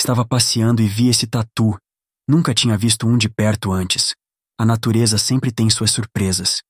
Estava passeando e vi esse tatu. Nunca tinha visto um de perto antes. A natureza sempre tem suas surpresas.